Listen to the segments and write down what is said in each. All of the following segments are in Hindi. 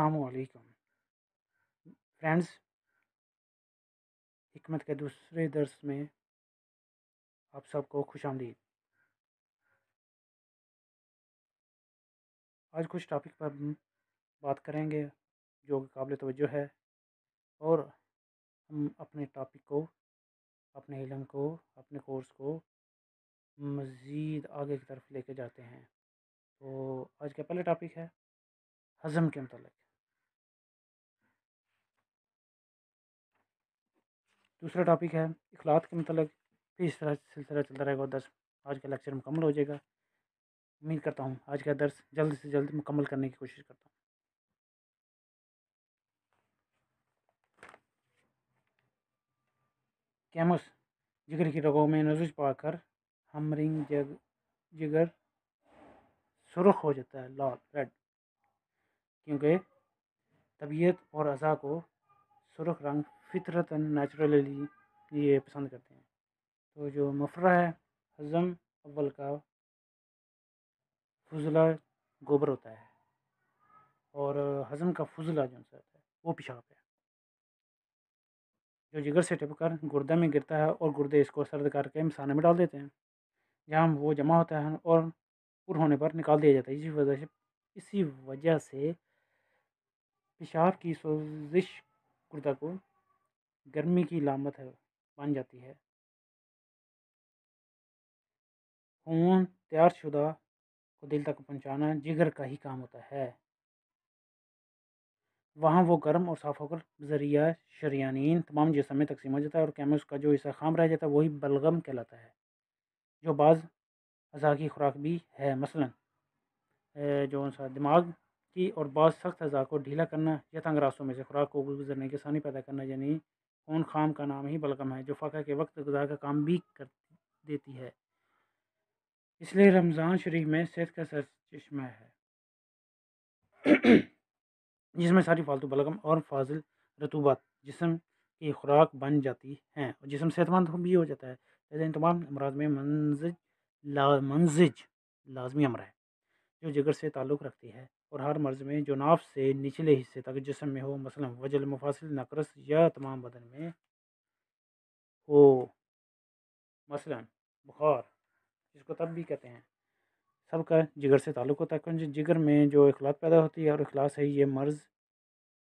अलकुम फ्रेंड्स हमत के दूसरे दर्स में आप सबको खुश आमदीद आज कुछ टॉपिक पर बात करेंगे जो काबिल तवज्जो है और हम अपने टॉपिक को अपने इलम को अपने कोर्स को मज़ीद आगे की तरफ लेके जाते हैं तो आज का पहला टॉपिक है हज़म के मतलब दूसरा टॉपिक है अखलात के मतलब फिर इस तरह सिलसिला चलता रहेगा दर्स आज का लेक्चर मुकम्मल हो जाएगा उम्मीद करता हूँ आज का दर्स जल्द से जल्द मुकम्मल करने की कोशिश करता हूँ कैमस जिगर की रगों में नजर पाकर हमरिंग जग जिगर सुरख हो जाता है लाल रेड क्योंकि तबीयत और अज़ा को सुरख रंग फितरता नेचुरली ये पसंद करते हैं तो जो मफरा है हज़म अव्वल का फजला गोबर होता है और हज़म का फजला जो होता है वो पेशाब है जो जिगर से टपकर गुर्दा में गिरता है और गुर्दे इसको सर्द करके मसाने में डाल देते हैं जहाँ वो जमा होता है और पुर होने पर निकाल दिया जाता है इसी वजह से इसी वजह से पेशाब की सोजिश गुर्दा को गर्मी की लामत है बन जाती है खून तैयारशुदा को दिल तक पहुंचाना जिगर का ही काम होता है वहाँ वो गर्म और साफ होकर जरिया शरियानीन तमाम जिसम में तकसीम हो जाता है और कैमस उसका जो हिस्सा खाम रह जाता है वही बलगम कहलाता है जो बाज़ अज़ा की खुराक भी है मसलन जो सा दिमाग की और बाज़ सख्त अज़ा को ढीला करना या तंग रास्तों में से खुराक को गुजरने की आसानी पैदा करना यानी खून खाम का नाम ही बलगम है जो फ़क़र के वक्त गुजार का काम भी कर देती है इसलिए रमज़ान शरीफ में सेहत का सर चश्मा है जिसमें सारी फालतू बलगम और फाजिल रतूबत जिसम की खुराक बन जाती हैं और जिसम सेहतमंद भी हो जाता है ऐसे इन तमाम अमराज में मंजिज ला मंजिज लाजमी अमर है जो जिगर से ताल्लुक़ रखती है और हर मर्ज़ में जो नाफ़ से निचले हिस्से तक जिसम में हो मसल वजल मुफासिल नकरस या तमाम बदन में हो मसल बुखार जिसको तब भी कहते हैं सबका जिगर से ताल्लुक़ होता है जिगर में जो अखलात पैदा होती है और अखलास है ये मर्ज़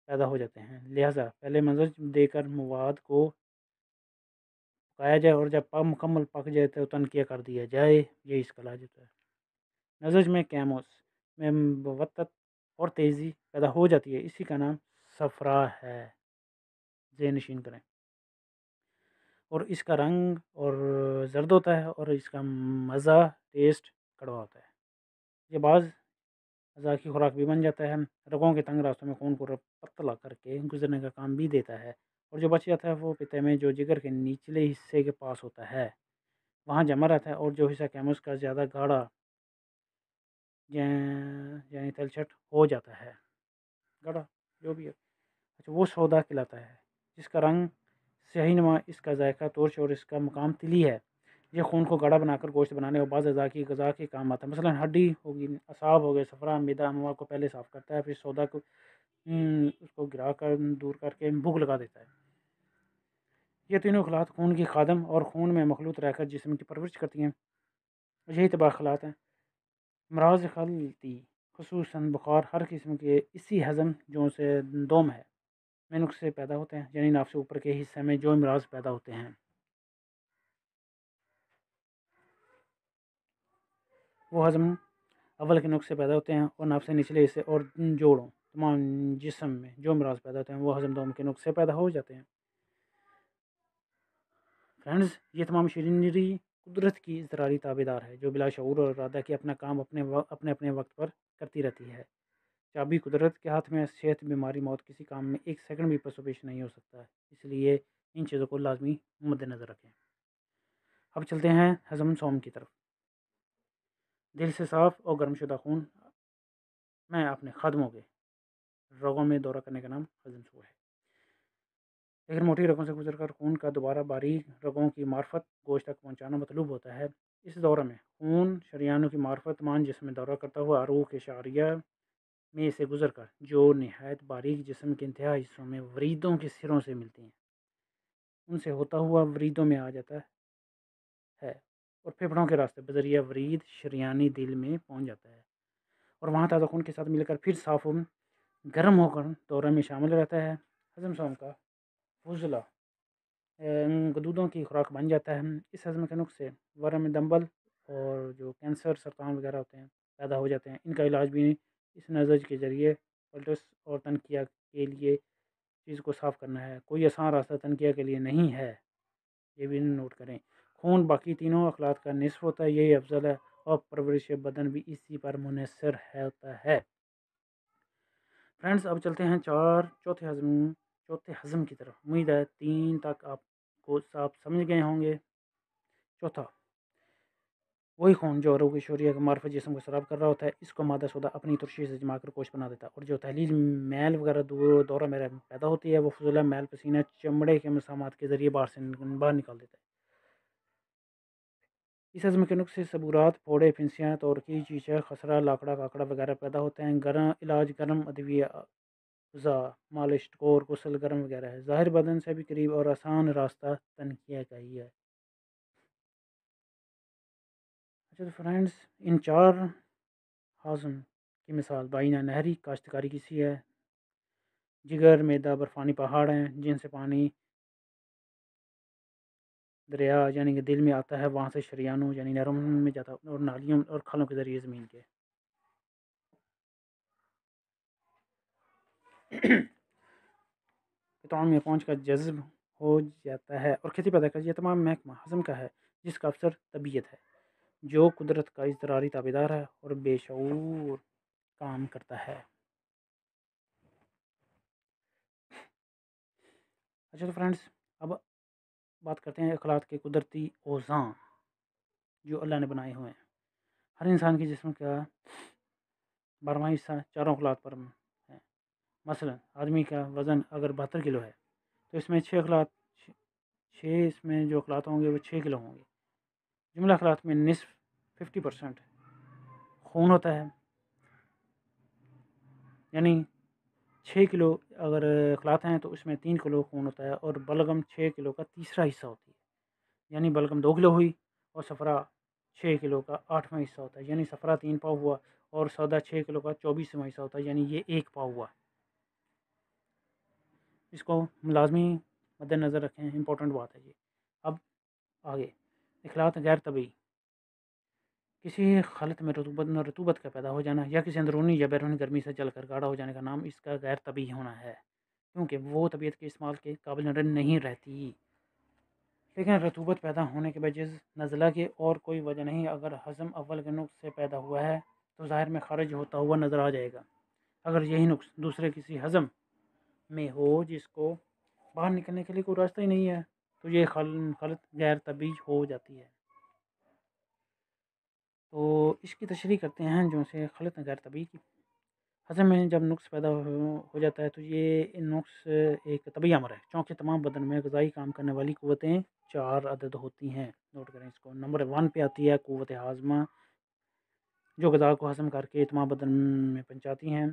पैदा हो जाते हैं लिहाजा पहले मंजर देकर मवाद को पकाया जाए और जब पा मुकम्मल पक जाए तो तनकिया कर दिया जाए ये इसका लाज होता है नजर में कैमोस में मुवत और तेज़ी पैदा हो जाती है इसी का नाम सफ़रा है जे नशीन करें और इसका रंग और जर्द होता है और इसका मज़ा टेस्ट कड़वा होता है ये बाज़ अज़ा की खुराक भी बन जाता है रगों के तंग रास्तों में खून को पतला करके गुजरने का काम भी देता है और जो बच जाता है वो पिता में जो जिगर के निचले हिस्से के पास होता है वहाँ जमा रहता है और जो हिस्सा कैमस का ज़्यादा गाढ़ा यानी जेनिथल हो जाता है गड़ा जो भी है अच्छा वो सौदा खिलाता है जिसका रंग सही नमा इसका जायका तोरश और इसका मुकाम तिली है यह खून को गढ़ा बनाकर गोश्त बनाने और बाद अज़ा की गज़ा के काम आता है मसलन हड्डी होगी असाब हो गए सफरा मैदा अमवा को पहले साफ़ करता है फिर सौदा को हम्म, उसको गिरा कर दूर करके भूख लगा देता है ये तीनों अखलात खून की खादम और खून में मखलूत रहकर जिसम की परवरिश करती हैं यही तबाह खिलात हैं मराज खलती खसूस बुखार हर किस्म के इसी हज़म जो से दोम है में नुस्खे पैदा होते हैं यानी नाफ से ऊपर के हिस्से में जो अमराज पैदा होते हैं वो हज़म अव्वल के नुस्खे पैदा होते हैं और नाफ से निचले हिस्से और जोड़ों तमाम जिसम में जो अमराज पैदा होते हैं वो हज़म दोम के नुस्खे पैदा हो जाते हैं फ्रेंड्स ये तमाम शीनरी कुदरत की इसरारी ताबेदार है जो बिला शूर और इरादा के अपना काम अपने अपने अपने वक्त पर करती रहती है चाबी कुदरत के हाथ में सेहत बीमारी मौत किसी काम में एक सेकंड भी पसोपेश नहीं हो सकता है इसलिए इन चीज़ों को लाजमी मद्दनज़र रखें अब चलते हैं हज़म सोम की तरफ दिल से साफ़ और गर्मशुदा खून मैं अपने ख़दमों के रोगों में दौरा करने का नाम हज़म सूर है लेकिन मोटी रगों से गुजरकर खून का दोबारा बारीक रगों की मार्फत गोश तक पहुँचाना मतलूब होता है इस दौर में खून शरियानों की मार्फत मान जिसमें दौरा करता हुआ आरू के शारिया में से गुजर कर जो नहायत बारीक जिसम के इंतहा हिस्सों में वरीदों के सिरों से मिलती हैं उनसे होता हुआ वरीदों में आ जाता है और फेफड़ों के रास्ते बजरिया वरीद शरियानी दिल में पहुँच जाता है और वहाँ ताज़ा खून के साथ मिलकर फिर साफ गर्म होकर दौरा में शामिल रहता है हजम सोम का वज़ला गदूदों की खुराक बन जाता है इस हज़म के नुस्ख से वरम दम्बल और जो कैंसर सरतान वगैरह होते हैं पैदा हो जाते हैं इनका इलाज भी इस नजर के ज़रिए पल्टस और तनकिया के लिए चीज़ को साफ़ करना है कोई आसान रास्ता तनकिया के लिए नहीं है ये भी नोट करें खून बाकी तीनों अखलात का निसफ होता है यही अफजल है और परवरिश बदन भी इसी पर मुनसर होता है फ्रेंड्स अब चलते हैं चार चौथे हजम चौथे हज़म की तरफ उम्मीद है तीन तक आपको आप समझ गए होंगे चौथा वही खून जो रोग शौरिया के मार्फत जिसम को शराब कर रहा होता है इसको मादा सौदा अपनी तुरशी से जमा कर कोश बना देता है और जो तहलील मैल वगैरह दौरा मेरा पैदा होती है वो फजूल मैल पसीना चमड़े के मसाम के ज़रिए बाहर से बाहर निकाल देता है इस हजम के नुस्ख से सबूरात फोड़े फिंसियाँ तोरकी चीचा खसरा लाकड़ा काकड़ा वगैरह पैदा होते हैं गर्म इलाज गर्म अदविया ज़ा मालिश और गसल गर्म वगैरह है ज़ाहिर बदन से भी करीब और आसान रास्ता तनकिया का ही है अच्छा तो फ्रेंड्स इन चार हाजम की मिसाल बाइना नहरी काश्तकारी किसी है जिगर मैदा बर्फ़ानी पहाड़ हैं जिनसे पानी दरिया यानी कि दिल में आता है वहाँ से शरियानों यानी नरम में जाता और नालियों और खालों के ज़रिए ज़मीन के तमाम में पहुँच का जज्ब हो जाता है और खेती पैदा कर यह तमाम महकमा हजम का है जिसका अफसर तबीयत है जो कुदरत का इसरारी ताबेदार है और बेशूर काम करता है अच्छा तो फ्रेंड्स अब बात करते हैं अखलात के कुदरती ओज़ा जो अल्लाह ने बनाए हुए हैं हर इंसान के जिसम का बारवा हिस्सा चारों अखलात पर मसलन आदमी का वज़न अगर बहत्तर किलो है तो इसमें छः अखलात छः इसमें जो अखलात होंगे वो छः किलो होंगे जुमला अखलात में निसफ फिफ्टी परसेंट खून होता है यानी छः किलो अगर अखलात हैं तो उसमें तीन किलो खून होता है और बलगम छः किलो का तीसरा हिस्सा होती है यानी बलगम दो किलो हुई और सफ़रा छः किलो का आठवां हिस्सा होता है यानी सफ़रा तीन पाव हुआ और सौदा छः किलो का चौबीसवा हिस्सा होता है यानी ये एक पाव हुआ इसको लाजमी मद्दनज़र रखें इम्पोर्टेंट बात है ये अब आगे अखलात गैर तबी किसी खालत में रतूबत में रतूबत का पैदा हो जाना या किसी अंदरूनी या बैरूनी गर्मी से जल कर गाढ़ा हो जाने का नाम इसका गैर तबी होना है क्योंकि वो तबीयत के इस्तेमाल के काबिल नहीं रहती लेकिन रतूबत पैदा होने के बजे नज़ला की और कोई वजह नहीं अगर हज़म अव्वल के नुक्स से पैदा हुआ है तो ज़ाहिर में खारिज होता हुआ नज़र आ जाएगा अगर यही नुक्स दूसरे किसी हज़म में हो जिसको बाहर निकलने के लिए कोई रास्ता ही नहीं है तो ये खल खलत गैर तबीज हो जाती है तो इसकी तशरी करते हैं जो से खलत गैर तबी की हजम में जब नुस्ख़ पैदा हो जाता है तो ये नुस्ख एक तबी अमर है चौंकि तमाम बदन में गजाई काम करने वाली कुतें चार अदद होती हैं नोट करें इसको नंबर वन पे आती है कुत हाजमा जो गजा को हजम करके तमाम बदन में पहुँचाती हैं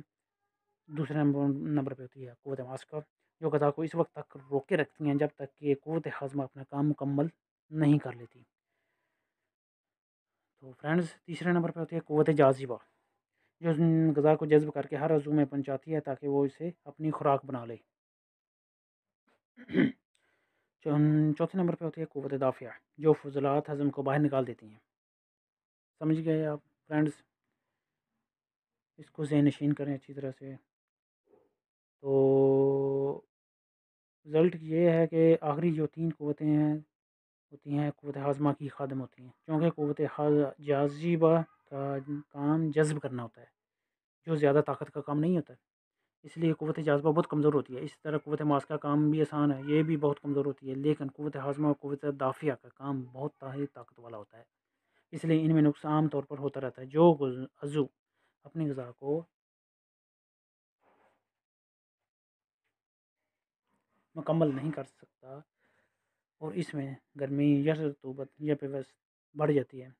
दूसरे नंबर नंबर पे होती है क़ुत मास्का जो गदा को इस वक्त तक रोके रखती हैं जब तक कि क़ुत हाजमा अपना काम मुकम्मल नहीं कर लेती तो फ्रेंड्स तीसरे नंबर पे होती है क़ुत जाजिबा जो गज़ा को जज्ब करके हर अजू में पहुँचाती है ताकि वो इसे अपनी खुराक बना ले चौथे नंबर पे होती है कुत दाफिया जो फजलात हज़म को बाहर निकाल देती हैं समझ गए आप फ्रेंड्स इसको जहन नशीन करें अच्छी तरह से तो रिज़ल्ट ये है कि आखिरी जो तीन क़ुव्वतें हैं होती हैं क़ुव्वत हाज़मा की खादम होती हैं क्योंकि क़ुव्वत जाजीबा का काम जज़्ब करना होता है जो ज़्यादा ताकत का काम नहीं होता इसलिए क़ुव्वत जाजबा बहुत कमज़ोर होती है इसी तरह क़ुव्वत मास का काम भी आसान है ये भी बहुत कमज़ोर होती है लेकिन क़ुव्वत हाज़मा और क़ुव्वत दाफ़िया का काम बहुत ही ताकत वाला होता है इसलिए इनमें नुकसान आम तौर पर होता रहता है जो अज़ू अपनी गज़ा को मुकम्मल नहीं कर सकता और इसमें गर्मी या रतूबत या पेवस बढ़ जाती है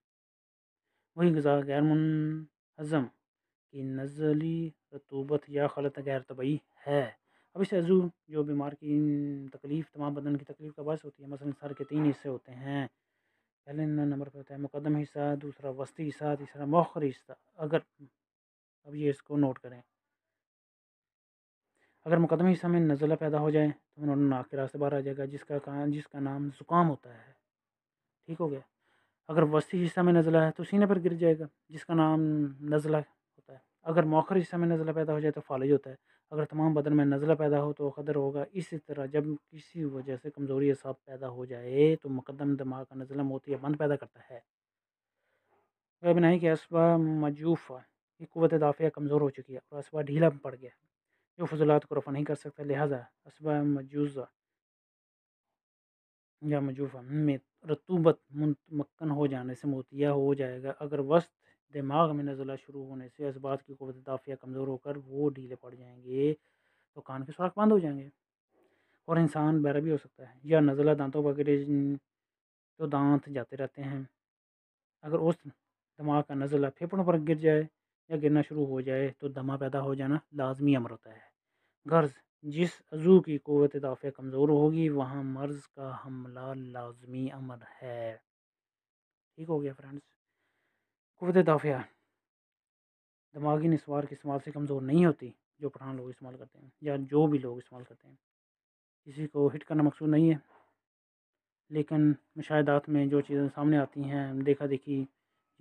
वही गज़ा गैर मुनज़म की नज़ली रतूबत या खलत गैर तबई है अब इस अजू जो बीमार की तकलीफ़ तमाम बदन की तकलीफ़ का बस होती है मसलन सर के तीन हिस्से होते हैं पहले नंबर पर होता है मुकदम हिस्सा दूसरा वस्ती हिस्सा तीसरा मौखर हिस्सा अगर अब ये इसको नोट करें अगर मुकदमे हिस्सा में नज़ला पैदा हो जाए तो उन्होंने नाक के रास्ते बाहर आ जाएगा जिसका का जिसका नाम ज़ुकाम होता है ठीक हो गया अगर वस्ती हिस्सा में नज़ला है तो सीने पर गिर जाएगा जिसका नाम नज़ला होता है अगर मौखर हिस्सा में नज़ला पैदा हो जाए तो फालज होता है अगर तमाम बदन में नज़ला पैदा हो तो कदर होगा इसी तरह जब किसी वजह से कमज़ोरी असाब पैदा हो जाए तो मुकदम दिमाग का नज़ला मोती या बंद पैदा करता है वह ही कि असबा मजूफ़ा की कुत दाफ़िया कमज़ोर हो चुकी है और असबा ढीला पड़ गया जो फजलात को रफ़ा नहीं कर सकता लिहाजा असबा मजूज़ा या मजूफ़ा में रतूबत मुतमक्न हो जाने से मोतिया हो जाएगा अगर वस्त दिमाग में नज़ला शुरू होने से इसबात की क़वत दाफिया कमज़ोर होकर वो ढीले पड़ जाएंगे तो कान के सुराख बंद हो जाएंगे और इंसान बैरा भी हो सकता है या नज़ला दांतों वगैरह तो दांत जाते रहते हैं अगर उस दिमाग का नज़ला फेफड़ों पर गिर जाए या गिरना शुरू हो जाए तो दमा पैदा हो जाना लाजमी अमर होता है गर्ज जिस अज़ू की क़वत दाफ़िया कमज़ोर होगी वहाँ मर्ज़ का हमला लाजमी अमर है ठीक हो गया फ्रेंड्स कुत दाफ़िया दिमागी नस्वार के इस्तेमाल से कमज़ोर नहीं होती जो पठान लोग इस्तेमाल करते हैं या जो भी लोग इस्तेमाल करते हैं किसी को हिट करना मकसूद नहीं है लेकिन मुशाहदात में जो चीज़ें सामने आती हैं देखा देखी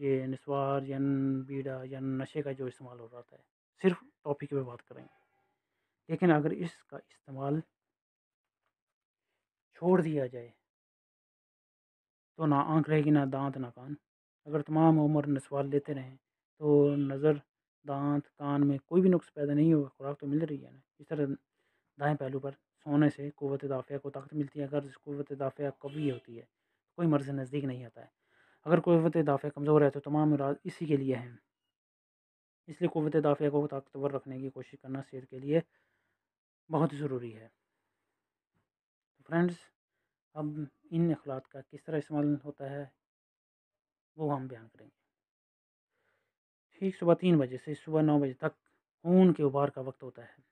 ये निस्वार यान बीड़ा या नशे का जो इस्तेमाल हो रहा है सिर्फ टॉपिक पे बात करेंगे लेकिन अगर इसका इस्तेमाल छोड़ दिया जाए तो ना आँख रहेगी ना दांत ना कान अगर तमाम उम्र नस्वार लेते रहें तो नज़र दांत कान में कोई भी नुक्स पैदा नहीं होगा खुराक तो मिल रही है ना इस तरह दाएँ पहलू पर सोने से कुत दाफ़िया को ताकत मिलती है अगर कुत दाफ़िया कभी होती है तो कोई मर्ज नज़दीक नहीं आता है अगर क़वत दाफ़े कमज़ोर है तो तमाम इराज इसी के लिए हैं इसलिए क़वत दाफ़िया को ताकतवर रखने की कोशिश करना सेहत के लिए बहुत ज़रूरी है फ्रेंड्स अब इन अखलात का किस तरह इस्तेमाल होता है वो हम बयान करेंगे ठीक सुबह तीन बजे से सुबह नौ बजे तक खून के उबार का वक्त होता है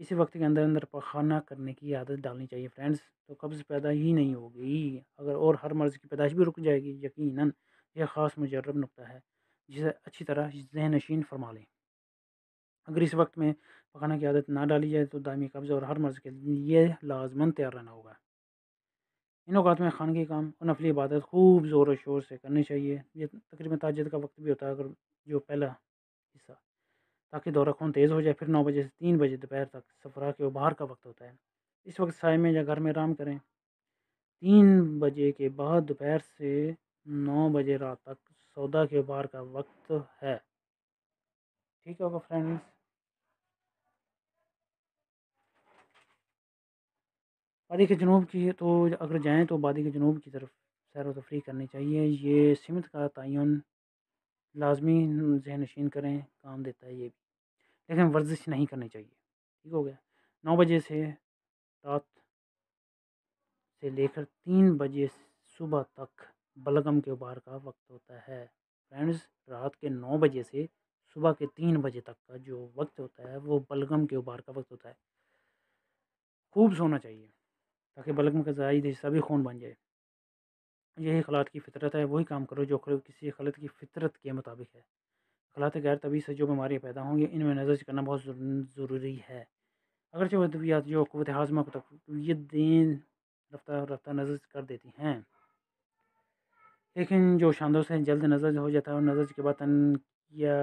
इसी वक्त के अंदर अंदर पखाना करने की आदत डालनी चाहिए फ्रेंड्स तो कब्ज़ पैदा ही नहीं होगी अगर और हर मर्ज़ की पैदाइश भी रुक जाएगी यकीन यह ख़ास मुजरब नुकता है जिसे अच्छी तरह जहन नशीन फरमा लें अगर इस वक्त में पकाना की आदत ना डाली जाए तो दामी कब्ज़ और हर मर्ज़ के लिए लाजमन तैयार रहना होगा इन अवत में के काम और नफली इबादत खूब ज़ोर शोर से करनी चाहिए यह तकरीबन ताजद का वक्त भी होता है अगर जो पहला हिस्सा ताकि दौरा खून तेज़ हो जाए फिर नौ बजे से तीन बजे दोपहर तक सफरा के उभार का वक्त होता है इस वक्त साय में या घर में आराम करें तीन बजे के बाद दोपहर से नौ बजे रात तक सौदा के उभार का वक्त है ठीक होगा फ्रेंड्स वादी के जनूब की तो अगर जाएँ तो वादी के जनूब की तरफ सैर तफरी करनी चाहिए ये सिमत का तयन लाजमी जहन नशीन करें काम देता है ये भी लेकिन वर्जिश नहीं करनी चाहिए ठीक हो गया नौ बजे से रात से लेकर तीन बजे सुबह तक बलगम के उबार का वक्त होता है फ्रेंड्स रात के नौ बजे से सुबह के तीन बजे तक का जो वक्त होता है वो बलगम के उबार का वक्त होता है खूब सोना चाहिए ताकि बलगम का ज़ायद सभी खून बन जाए यही खलात की फितरत है वही काम करो जो किसी खलत की फितरत के मुताबिक है खलात गैर तभी से जो बीमारियाँ पैदा होंगी इनमें नजर करना बहुत ज़रूरी है अगरचे जो अद्वियात जो कुत हाजमा को तकवीत दिन रफ्तार रफ्तार नजर कर देती हैं लेकिन जो शानदों से जल्द नजर हो जाता है और नजर के बाद तन किया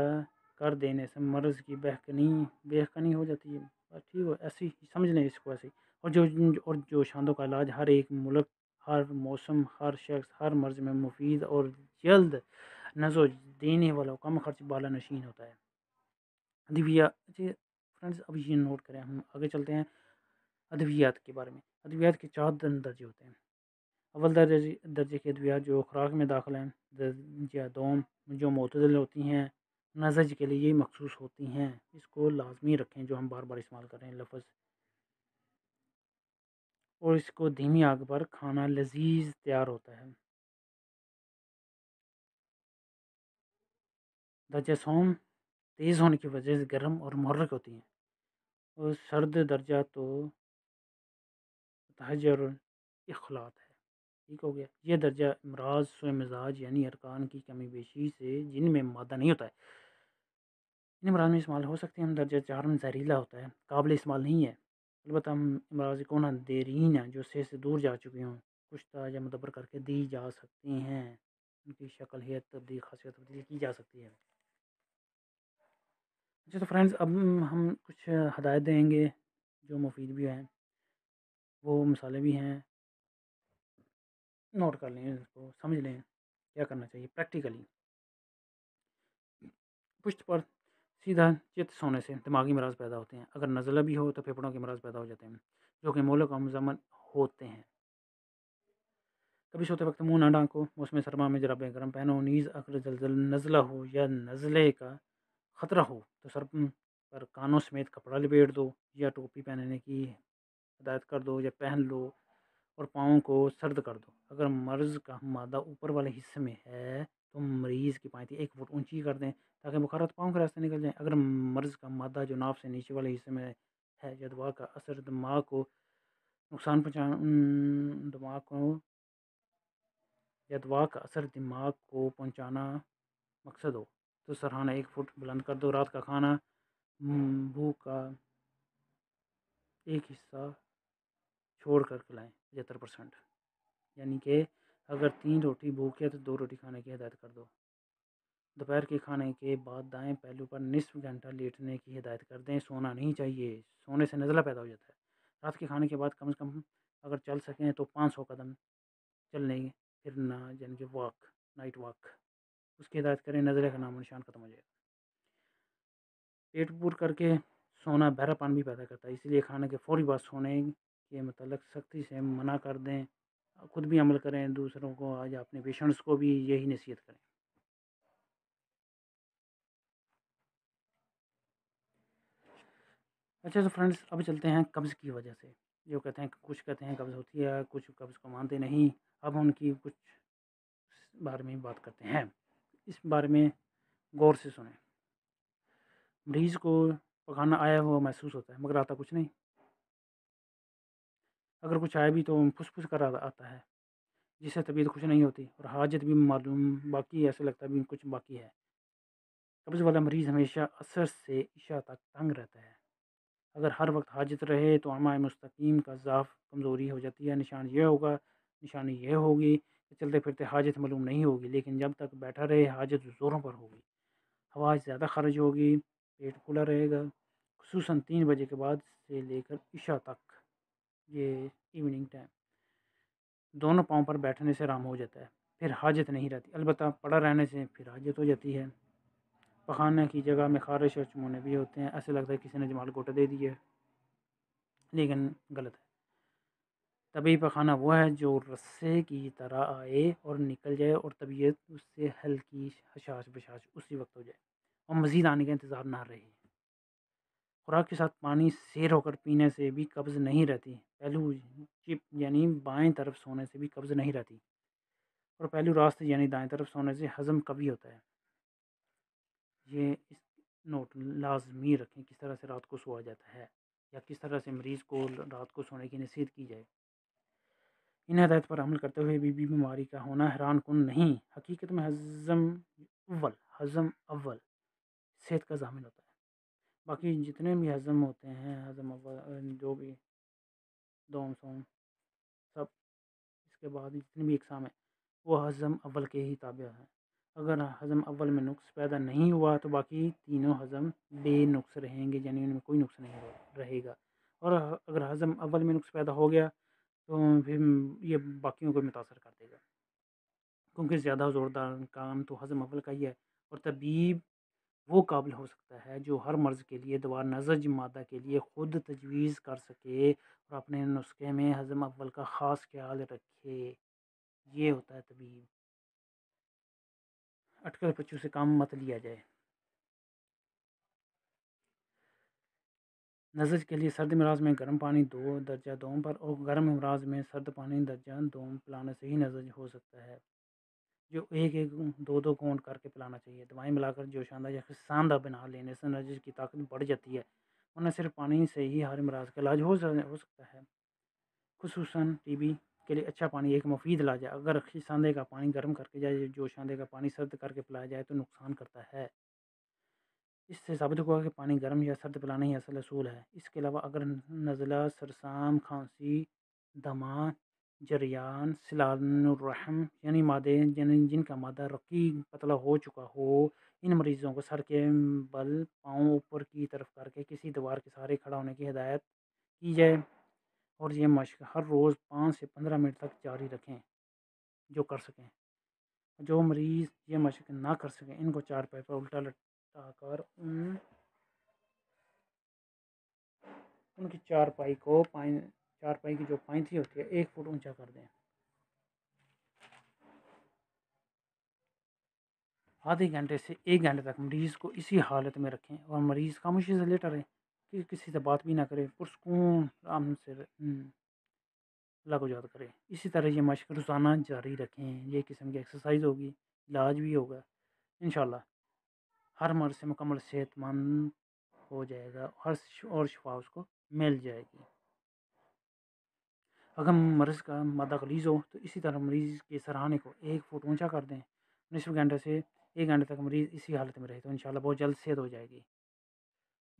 कर देने से मर्ज़ की बहकनी बेहकनी हो जाती है ठीक हो ऐसी समझ लें इसको ऐसी और जो और जो शानदों का इलाज हर एक मुल्क हर मौसम हर शख्स हर मर्ज़ में मुफीद और जल्द नजो देने वाला कम खर्च बाला नशीन होता है अदविया फ्रेंड्स अब ये नोट करें हम आगे चलते हैं अद्वियात के बारे में अद्वियात के चार दर्जे होते हैं अव्वल दर्जे दर्जे के अद्वियात जो खुराक में दाखिल हैं दोम जो मतदल होती हैं नजज के लिए मखसूस होती हैं इसको लाजमी रखें जो हम बार बार इस्तेमाल कर रहे हैं लफ्ज़ और इसको धीमी आग पर खाना लजीज तैयार होता है दर्जासोम तेज़ होने की वजह से गर्म और मर्रक होती हैं और सर्द दर्जा तो तहजर अखलात है ठीक हो गया यह दर्जा अमराज सो मिजाज यानी अरकान की कमी बेशी से जिनमें मादा नहीं होता है इन अमराज में इस्तेमाल हो सकते हैं हम दर्जा चार में जहरीला होता है काबिल इस्तेमाल नहीं है अलबत्त हम को ना देरीन हैं जो सेहत से दूर जा चुके हों कुश्ता तो या मतबर करके दी जा सकती हैं उनकी शक्ल हेत तब्दील खासियत तब्दील की जा सकती है अच्छा तो फ्रेंड्स अब हम कुछ हदायत देंगे जो मुफीद भी हैं वो मसाले भी हैं नोट कर लें इसको समझ लें क्या करना चाहिए प्रैक्टिकली पुश्त पर सीधा चित सोने से दिमागी मराज पैदा होते हैं अगर नज़ला भी हो तो फेफड़ों के मराज पैदा हो जाते हैं जो कि मोलक अमजमन होते हैं कभी सोते वक्त मुंह ना डांको मौसम सरमा में जराबें गर्म पहनो नीज़ अगर जलजल नज़ला हो या नज़ले का ख़तरा हो तो सर पर कानों समेत कपड़ा लपेट दो या टोपी पहनने की हिदायत कर दो या पहन लो और पाँव को सर्द कर दो अगर मर्ज़ का मादा ऊपर वाले हिस्से में है तो मरीज़ की पाँति एक फुट ऊंची कर दें ताकि बुखार पाँव के रास्ते निकल जाए अगर मर्ज़ का मादा जो नाप से नीचे वाले हिस्से में है या दवा का असर दिमाग को नुकसान पहुँचा दिमाग को या दवा का असर दिमाग को पहुँचाना मकसद हो तो सरहाना एक फुट बुलंद कर दो रात का खाना भूख का एक हिस्सा छोड़ कर खिलाएँ पचहत्तर परसेंट यानी कि अगर तीन रोटी भूख है तो दो रोटी खाने की हिदायत कर दो दोपहर के खाने के बाद दाएं पहलू पर निसफ घंटा लेटने की हिदायत कर दें सोना नहीं चाहिए सोने से नज़ला पैदा हो जाता है रात के खाने के बाद कम से कम अगर चल सकें तो पाँच सौ कदम चलने ना यानी कि वॉक नाइट वॉक उसकी हिदायत करें नज़ले का नाम निशान खत्म हो जाएगा पेट पूर करके सोना बहरापन भी पैदा करता है इसीलिए खाने के फौरी बाद सोने के मतलब सख्ती से मना कर दें ख़ुद भी अमल करें दूसरों को आज अपने पेशेंट्स को भी यही नसीहत करें अच्छा तो फ्रेंड्स अब चलते हैं कब्ज़ की वजह से जो कहते हैं कुछ कहते हैं कब्ज़ होती है कुछ कब्ज़ को मानते नहीं अब उनकी कुछ बारे में बात करते हैं इस बारे में गौर से सुने मरीज़ को पकाना आया हुआ महसूस होता है मगर आता कुछ नहीं अगर कुछ आए भी तो फुसफुस कर आता है जिससे तबीयत खुश नहीं होती और हाजत भी मालूम बाकी ऐसा लगता भी कुछ बाकी है कब्ज़ वाला मरीज़ हमेशा असर से इशा तक तंग रहता है अगर हर वक्त हाजत रहे तो अमाय मुस्तकीम का ज़ाफ़ कमज़ोरी हो जाती है निशान यह होगा निशानी यह होगी कि चलते फिरते हाजत मालूम नहीं होगी लेकिन जब तक बैठा रहे हाजत ज़ोरों पर होगी हवा ज़्यादा खर्च होगी पेट खुला रहेगा खूस तीन बजे के बाद से लेकर इशा तक ये इवनिंग टाइम दोनों पाँव पर बैठने से आराम हो जाता है फिर हाजत नहीं रहती अलबत् पड़ा रहने से फिर हाजत हो जाती है पखाना की जगह में खारिश और चमोने भी होते हैं ऐसे लगता है किसी ने जमाल गोटा दे दिया लेकिन गलत है तभी पखाना वो है जो रस्से की तरह आए और निकल जाए और तबीयत उससे हल्की हशाश बशाश उसी वक्त हो जाए और मज़ीद आने का इंतज़ार ना रहे खुराक के साथ पानी शेर होकर पीने से भी कब्ज़ नहीं रहती पहलू चिप यानी बाएं तरफ सोने से भी कब्ज़ नहीं रहती और पहलू रास्ते यानी दाएं तरफ सोने से हज़म कभी होता है ये इस नोट लाजमी रखें किस तरह से रात को सोया जाता है या किस तरह से मरीज़ को रात को सोने की नसीहत की जाए इन हदायत पर अमल करते हुए बीबी बीमारी का होना हैरान कन नहीं हकीकत में हज़म अव्वल हज़म अव्वल सेहत का जामिन होता है बाकी जितने भी हज़म होते हैं हज़म जो भी दोम सोम सब इसके बाद जितने भी इकसाम हैं वो हज़म अव्वल के ही ताबे हैं अगर हज़म अव्वल में नुक्स पैदा नहीं हुआ तो बाकी तीनों हज़म बेनुक्स रहेंगे यानी उनमें कोई नुक्स नहीं रहेगा और अगर हज़म अव्वल में नुक्स पैदा हो गया तो फिर ये बाकियों को मुतासर कर देगा क्योंकि ज़्यादा ज़ोरदार काम तो हज़म अव्वल का ही है और तबीब वो काबिल हो सकता है जो हर मर्ज़ के लिए दवा नज़ज मादा के लिए खुद तजवीज़ कर सके और अपने नुस्खे में हज़म अव्वल का ख़ास ख्याल रखे ये होता है तबीब अटकल पचू से काम मत लिया जाए नजज के लिए सर्द मराज में गर्म पानी दो दर्जा दोम पर और गर्म मराज में सर्द पानी दर्जा दोम पिलाने से ही नजज हो सकता है जो एक एक दो दो काउंट करके पिलाना चाहिए दवाई मिलाकर जोशानदा या सांदा बना लेने से नजर की ताकत बढ़ जाती है वरना सिर्फ पानी से ही हर मराज का इलाज हो हो सकता है खसूस टीबी के लिए अच्छा पानी एक मुफीद इलाज है अगर सांदे का पानी गर्म करके जाए जो का पानी सर्द करके पिलाया जाए तो नुकसान करता है इससे साबित हुआ कि पानी गर्म या सर्द पिलाना ही असल असूल है इसके अलावा अगर नज़ला सरसाम खांसी दमा जरियान सिलानरहम यानी मादे यानी जिनका मादा रकी पतला हो चुका हो इन मरीज़ों को सर के बल पाँव ऊपर की तरफ करके किसी दीवार के सहारे खड़ा होने की हदायत की जाए और ये मशक हर रोज़ पाँच से पंद्रह मिनट तक जारी रखें जो कर सकें जो मरीज़ ये मशक ना कर सकें इनको चार पैर पर उल्टा लटा कर उन उनकी चारपाई को पाँच चारपाई की जो पैंथी होती है एक फुट ऊंचा कर दें आधे घंटे से एक घंटे तक मरीज़ को इसी हालत में रखें और मरीज़ खामोशी से लेटा रहें कि किसी से बात भी ना करें पुरसकून आराम से हम्म, लागोजात करें इसी तरह ये मशक रोज़ाना जारी रखें ये किस्म की एक्सरसाइज होगी इलाज भी होगा इन हर मर्ज से मुकम्मल सेहतमंद हो जाएगा हर और शफा उसको मिल जाएगी अगर मरीज़ का मादा गलीज हो तो इसी तरह मरीज़ के सराहने को एक फुट ऊंचा कर दें उन्नीस घंटे से एक घंटे तक मरीज़ इसी हालत में रहे तो इन बहुत जल्द सेहत हो जाएगी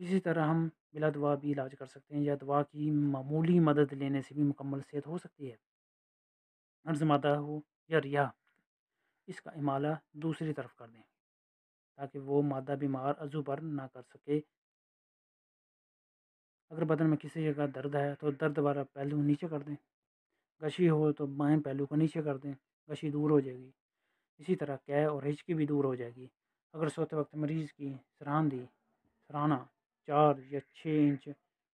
इसी तरह हम बिला दवा भी इलाज कर सकते हैं या दवा की मामूली मदद लेने से भी मुकम्मल सेहत हो सकती है अर्ज मादा हो या रिया इसका इमाला दूसरी तरफ कर दें ताकि वो मादा बीमार अजू पर ना कर सके अगर बदन में किसी जगह दर्द है तो दर्द वाला पहलू नीचे कर दें गशी हो तो बाएं पहलू को नीचे कर दें गशी दूर हो जाएगी इसी तरह कै और हिचकी भी दूर हो जाएगी अगर सोते वक्त मरीज़ की दी सराहना चार या छः इंच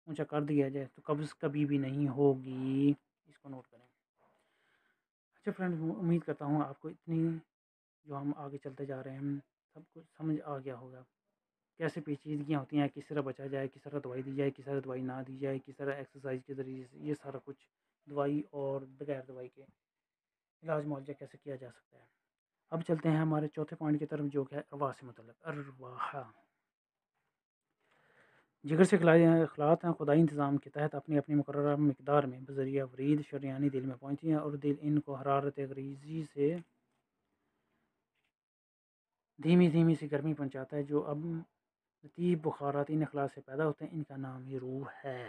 ऊंचा कर दिया जाए तो कब्ज़ कभी भी नहीं होगी इसको नोट करें अच्छा फ्रेंड उम्मीद करता हूँ आपको इतनी जो हम आगे चलते जा रहे हैं सब कुछ समझ आ गया होगा कैसे पेचीदगियाँ होती हैं किस तरह बचा जाए किस तरह दवाई दी जाए किस तरह दवाई ना दी जाए किस तरह एक्सरसाइज के ज़रिए से ये सारा कुछ दवाई और बगैर दवाई के इलाज मुआवजा कैसे किया जा सकता है अब चलते हैं हमारे चौथे पॉइंट की तरफ जो है अरवा से मतलब अरवाहा जिगर से अखलात हैं खुदाई इंतज़ाम के तहत अपनी अपनी मुकर मकदार में बजरिया वरीद शरियानी दिल में पहुँची हैं और दिल इनको हरारत गरीजी से धीमी धीमी सी गर्मी पहुँचाता है जो अब लतीफ़ बुखारात इन अखलाक से पैदा होते हैं इनका नाम ही रूह है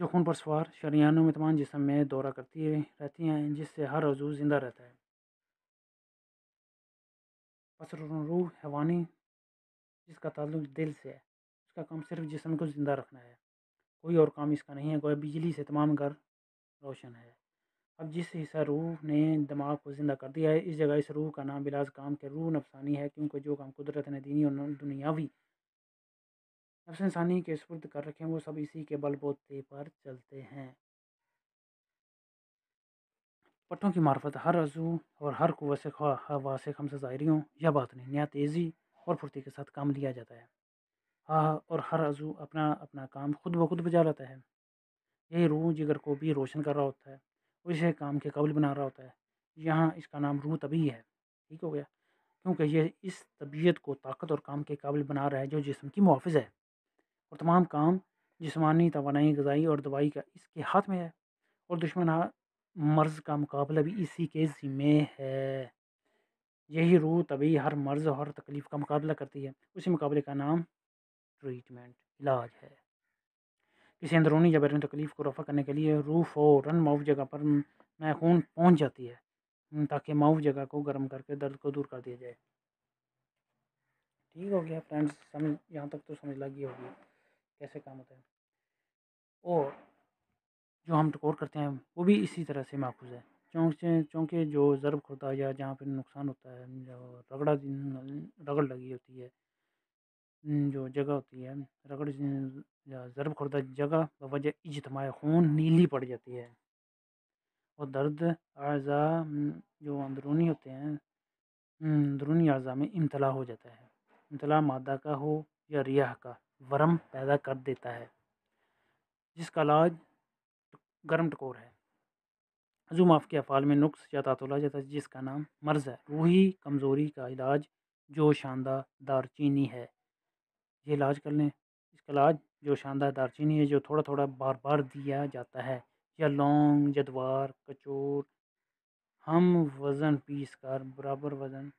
जो खून पर सवार शरियानों में तमाम जिसम में दौरा करती रहती हैं जिससे हर रजू ज़िंदा रहता है रूह हैवानी जिसका ताल्लुक दिल से है उसका काम सिर्फ जिसम को ज़िंदा रखना है कोई और काम इसका नहीं है कोई बिजली से तमाम घर रोशन है अब जिस हिस्सा रूह ने दिमाग को ज़िंदा कर दिया है इस जगह इस रूह का नाम बिलाज काम के रूह नफसानी है क्योंकि जो काम कुदरत ने दीनी और दुनियावी नफ्स इंसानी के सुर्द कर रखे हैं वो सब इसी के बलबोते पर चलते हैं पट्टों की मार्फत हर अजू और हर कुत से हवा से हमसे ज़ाहरीों या बात नहीं नया तेज़ी और फुर्ती के साथ काम लिया जाता है हा और हर अजू अपना अपना काम खुद ब खुद बजा लाता है यही रूह जिगर को भी रोशन कर रहा होता है उसे काम के काबिल बना रहा होता है यहाँ इसका नाम रूह तभी है ठीक हो गया क्योंकि ये इस तबीयत को ताकत और काम के काबिल बना रहा है जो जिसम की मुआफ़ है और तमाम काम जिसमानी तोानाई गजाई और दवाई का इसके हाथ में है और दुश्मन मर्ज़ का मुकाबला भी इसी के ज़िम्मे है यही रूह तभी हर मर्ज़ और तकलीफ़ का मुकाबला करती है उसी मुकाबले का नाम ट्रीटमेंट इलाज है किसी अंदरूनी जबर में तकलीफ़ तो को रफ़ा करने के लिए रूफ़ और रन माउफ जगह पर मैखून पहुँच जाती है ताकि माउफ जगह को गर्म करके दर्द को दूर कर दिया जाए ठीक हो गया फ्रेंड्स समझ यहाँ तक तो समझ लगी होगी कैसे काम होता है और जो हम टकोर करते हैं वो भी इसी तरह से माखूज है चूँकि चौंकि जो ज़रब होता है या जहाँ पर नुकसान होता है जो रगड़ा रगड़ लगी होती है जो जगह होती है रगड़ या जरब खुरदा जगह बवजह इजतमाय खून नीली पड़ जाती है। और दर्द अज़ा जो अंदरूनी होते हैं अंदरूनी अज़ा में इम्तला हो जाता है। इम्तला मादा का हो या रिया का, वरम पैदा कर देता है। जिसका इलाज गर्म टकोर है। अज़ु आफ के अफाल में नुक्स या तातोला जाता है जिसका नाम मर्ज़ है। रूही कमज़ोरी का इलाज जो दार दारचीनी है। ये इलाज कर लें इसका इलाज जो शानदार दालचीनी है जो थोड़ा थोड़ा बार बार दिया जाता है या लौंग जदवार कचोर हम वज़न पीस कर बराबर वज़न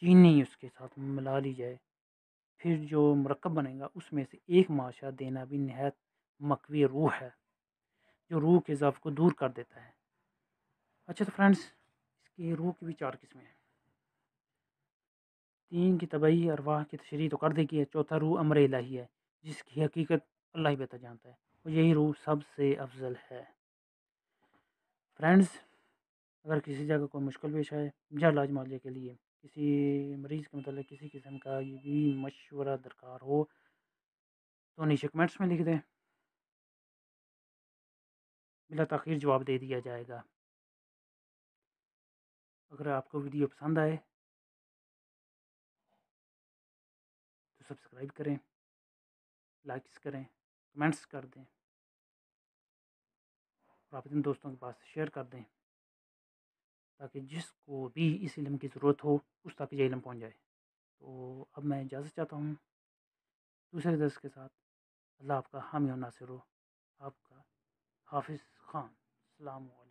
चीनी उसके साथ मिला ली जाए फिर जो मरकब बनेगा उसमें से एक माशा देना भी नहायत मकवी रूह है जो रूह के जफ़ को दूर कर देता है अच्छा तो फ्रेंड्स इसकी रूह की भी चार किस्में हैं तीन की तबाही अरवाह की तशरी तो कर देगी है चौथा रूह अमर इलाही है जिसकी हकीकत अल्लाह ही बेहतर जानता है और यही रूह सबसे अफजल है फ्रेंड्स अगर किसी जगह कोई मुश्किल पेश आए जहाँ इलाज मुआवजे के लिए किसी मरीज़ के मतलब किसी किस्म का ये भी मशवरा दरकार हो तो नीचे कमेंट्स में लिख दें बिला तखिर जवाब दे दिया जाएगा अगर आपको वीडियो पसंद आए सब्सक्राइब करें लाइक्स करें कमेंट्स कर दें और अपने दोस्तों के पास शेयर कर दें ताकि जिसको भी इस इलम की ज़रूरत हो उस तक ये इलम पहुँच जाए तो अब मैं इजाज़त चाहता हूँ दूसरे दर्ज के साथ अल्लाह आपका हामी और नासिर हो आपका हाफिज़ खान सलाम